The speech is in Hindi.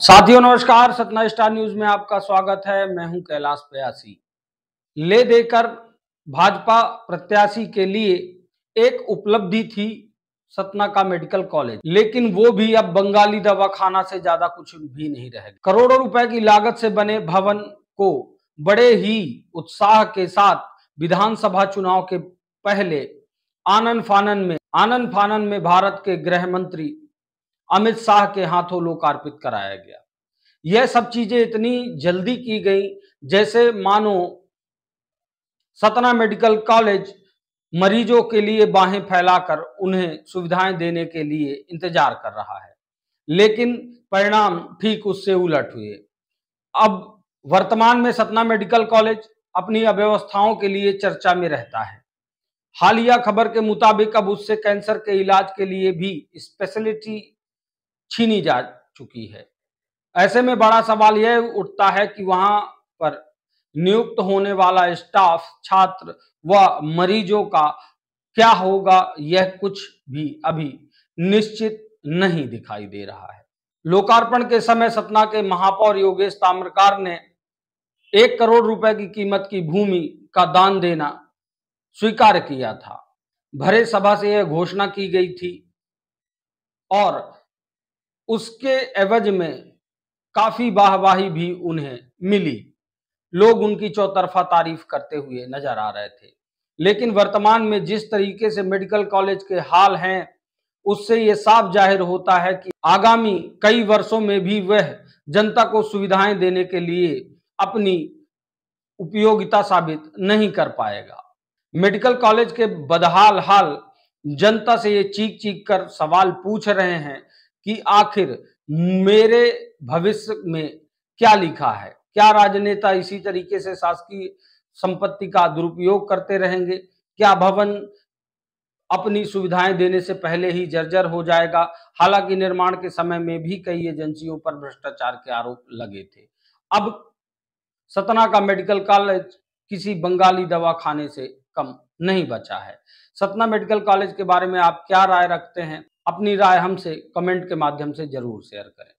साथियों नमस्कार सतना स्टार न्यूज में आपका स्वागत है मैं हूं कैलाश प्रयासी ले देकर भाजपा प्रत्याशी के लिए एक उपलब्धि थी सतना का मेडिकल कॉलेज लेकिन वो भी अब बंगाली दवा खाना से ज्यादा कुछ भी नहीं रह करोड़ों रुपए की लागत से बने भवन को बड़े ही उत्साह के साथ विधानसभा चुनाव के पहले आनन फानन में आनन फानन में भारत के गृह मंत्री अमित शाह के हाथों लोकार्पित कराया गया यह सब चीजें इतनी जल्दी की गई जैसे मानो सतना मेडिकल कॉलेज मरीजों के लिए बाहें फैलाकर उन्हें सुविधाएं देने के लिए इंतजार कर रहा है लेकिन परिणाम ठीक उससे उलट हुए अब वर्तमान में सतना मेडिकल कॉलेज अपनी अव्यवस्थाओं के लिए चर्चा में रहता है हालिया खबर के मुताबिक अब उससे कैंसर के इलाज के लिए भी स्पेशलिटी छीनी जा चुकी है ऐसे में बड़ा सवाल यह उठता है कि वहां पर नियुक्त होने वाला स्टाफ छात्र व मरीजों का क्या होगा यह कुछ भी अभी निश्चित नहीं दिखाई दे रहा है लोकार्पण के समय सतना के महापौर योगेश ताम्रकार ने एक करोड़ रुपए की कीमत की भूमि का दान देना स्वीकार किया था भरे सभा से यह घोषणा की गई थी और उसके एवज में काफी वाहवाही भी उन्हें मिली लोग उनकी चौतरफा तारीफ करते हुए नजर आ रहे थे लेकिन वर्तमान में जिस तरीके से मेडिकल कॉलेज के हाल हैं उससे ये साफ जाहिर होता है कि आगामी कई वर्षों में भी वह जनता को सुविधाएं देने के लिए अपनी उपयोगिता साबित नहीं कर पाएगा मेडिकल कॉलेज के बदहाल हाल जनता से ये चीख चीख कर सवाल पूछ रहे हैं कि आखिर मेरे भविष्य में क्या लिखा है क्या राजनेता इसी तरीके से शासकीय संपत्ति का दुरुपयोग करते रहेंगे क्या भवन अपनी सुविधाएं देने से पहले ही जर्जर हो जाएगा हालांकि निर्माण के समय में भी कई एजेंसियों पर भ्रष्टाचार के आरोप लगे थे अब सतना का मेडिकल कॉलेज किसी बंगाली दवा खाने से कम नहीं बचा है सतना मेडिकल कॉलेज के बारे में आप क्या राय रखते हैं अपनी राय हमसे कमेंट के माध्यम से जरूर शेयर करें